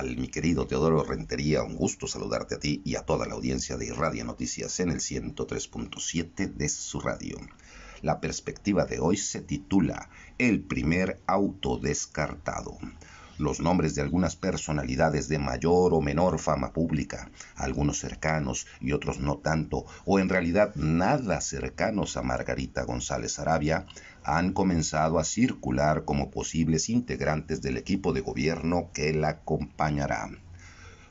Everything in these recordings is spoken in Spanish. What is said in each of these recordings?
mi querido Teodoro Rentería? Un gusto saludarte a ti y a toda la audiencia de Irradia Noticias en el 103.7 de su radio. La perspectiva de hoy se titula El primer auto descartado los nombres de algunas personalidades de mayor o menor fama pública, algunos cercanos y otros no tanto, o en realidad nada cercanos a Margarita González Arabia, han comenzado a circular como posibles integrantes del equipo de gobierno que la acompañará.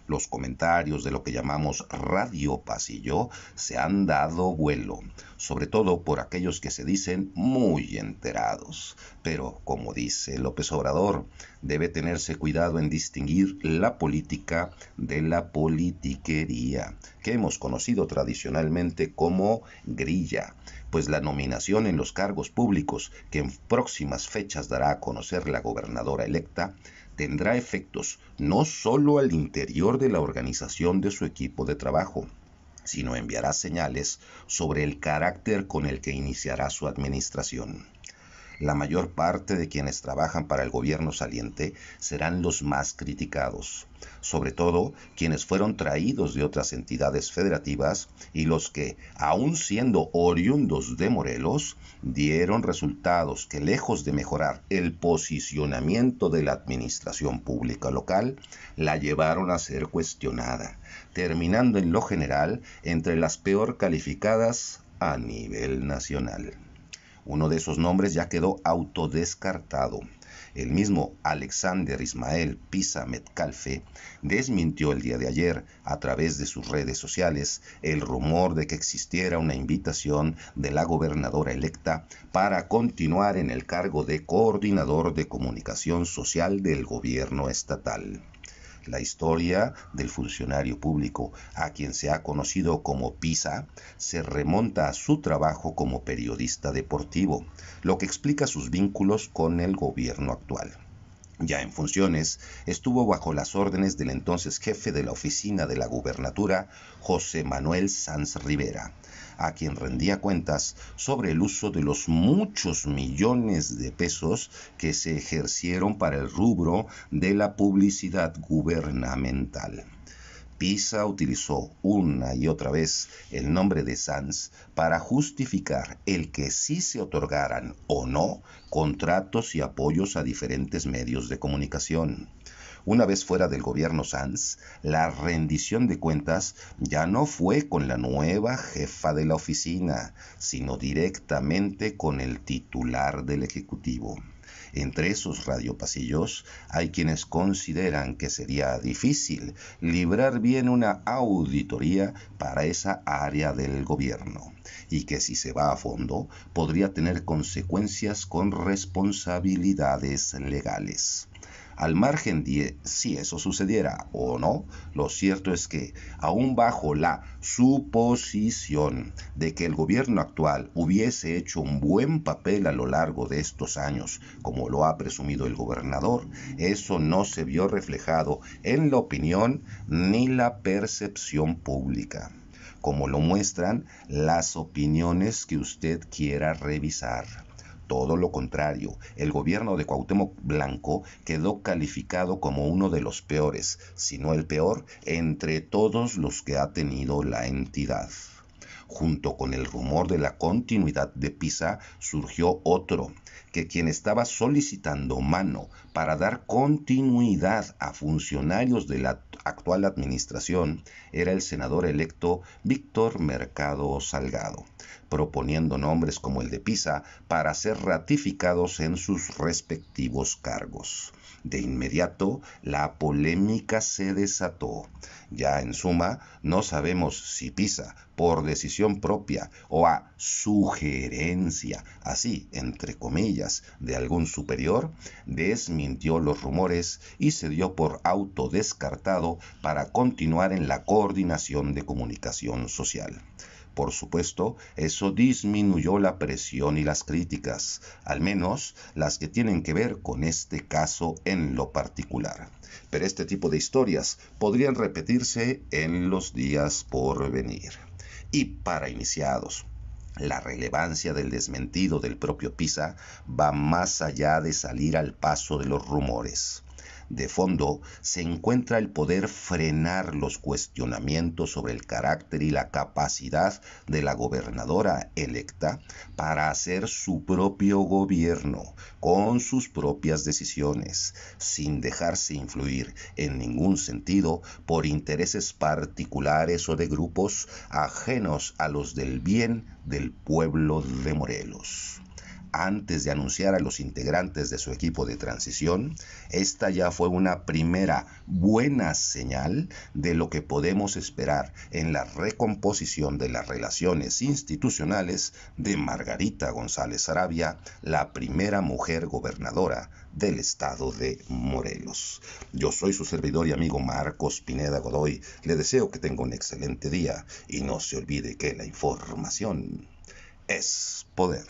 Los comentarios de lo que llamamos radio pasillo se han dado vuelo, sobre todo por aquellos que se dicen muy enterados. Pero, como dice López Obrador, debe tenerse cuidado en distinguir la política de la politiquería, que hemos conocido tradicionalmente como grilla, pues la nominación en los cargos públicos que en próximas fechas dará a conocer la gobernadora electa tendrá efectos no solo al interior de la organización de su equipo de trabajo, sino enviará señales sobre el carácter con el que iniciará su administración la mayor parte de quienes trabajan para el gobierno saliente serán los más criticados, sobre todo quienes fueron traídos de otras entidades federativas y los que, aun siendo oriundos de Morelos, dieron resultados que lejos de mejorar el posicionamiento de la administración pública local, la llevaron a ser cuestionada, terminando en lo general entre las peor calificadas a nivel nacional. Uno de esos nombres ya quedó autodescartado. El mismo Alexander Ismael Pisa Metcalfe desmintió el día de ayer, a través de sus redes sociales, el rumor de que existiera una invitación de la gobernadora electa para continuar en el cargo de coordinador de comunicación social del gobierno estatal la historia del funcionario público, a quien se ha conocido como Pisa, se remonta a su trabajo como periodista deportivo, lo que explica sus vínculos con el gobierno actual. Ya en funciones, estuvo bajo las órdenes del entonces jefe de la oficina de la gubernatura, José Manuel Sanz Rivera, a quien rendía cuentas sobre el uso de los muchos millones de pesos que se ejercieron para el rubro de la publicidad gubernamental. Pisa utilizó una y otra vez el nombre de Sanz para justificar el que sí se otorgaran o no contratos y apoyos a diferentes medios de comunicación. Una vez fuera del gobierno Sanz, la rendición de cuentas ya no fue con la nueva jefa de la oficina, sino directamente con el titular del Ejecutivo. Entre esos radiopasillos hay quienes consideran que sería difícil librar bien una auditoría para esa área del gobierno y que si se va a fondo podría tener consecuencias con responsabilidades legales. Al margen de si eso sucediera o no, lo cierto es que, aún bajo la suposición de que el gobierno actual hubiese hecho un buen papel a lo largo de estos años, como lo ha presumido el gobernador, eso no se vio reflejado en la opinión ni la percepción pública como lo muestran las opiniones que usted quiera revisar. Todo lo contrario, el gobierno de Cuauhtémoc Blanco quedó calificado como uno de los peores, si no el peor, entre todos los que ha tenido la entidad. Junto con el rumor de la continuidad de Pisa surgió otro, que quien estaba solicitando mano para dar continuidad a funcionarios de la actual administración era el senador electo Víctor Mercado Salgado, proponiendo nombres como el de Pisa para ser ratificados en sus respectivos cargos. De inmediato, la polémica se desató. Ya en suma, no sabemos si Pisa, por decisión propia o a sugerencia, así entre comillas, de algún superior, desmintió los rumores y se dio por autodescartado para continuar en la coordinación de comunicación social. Por supuesto, eso disminuyó la presión y las críticas, al menos las que tienen que ver con este caso en lo particular. Pero este tipo de historias podrían repetirse en los días por venir. Y para iniciados, la relevancia del desmentido del propio Pisa va más allá de salir al paso de los rumores. De fondo se encuentra el poder frenar los cuestionamientos sobre el carácter y la capacidad de la gobernadora electa para hacer su propio gobierno con sus propias decisiones, sin dejarse influir en ningún sentido por intereses particulares o de grupos ajenos a los del bien del pueblo de Morelos antes de anunciar a los integrantes de su equipo de transición, esta ya fue una primera buena señal de lo que podemos esperar en la recomposición de las relaciones institucionales de Margarita González Arabia, la primera mujer gobernadora del estado de Morelos. Yo soy su servidor y amigo Marcos Pineda Godoy. Le deseo que tenga un excelente día y no se olvide que la información es poder.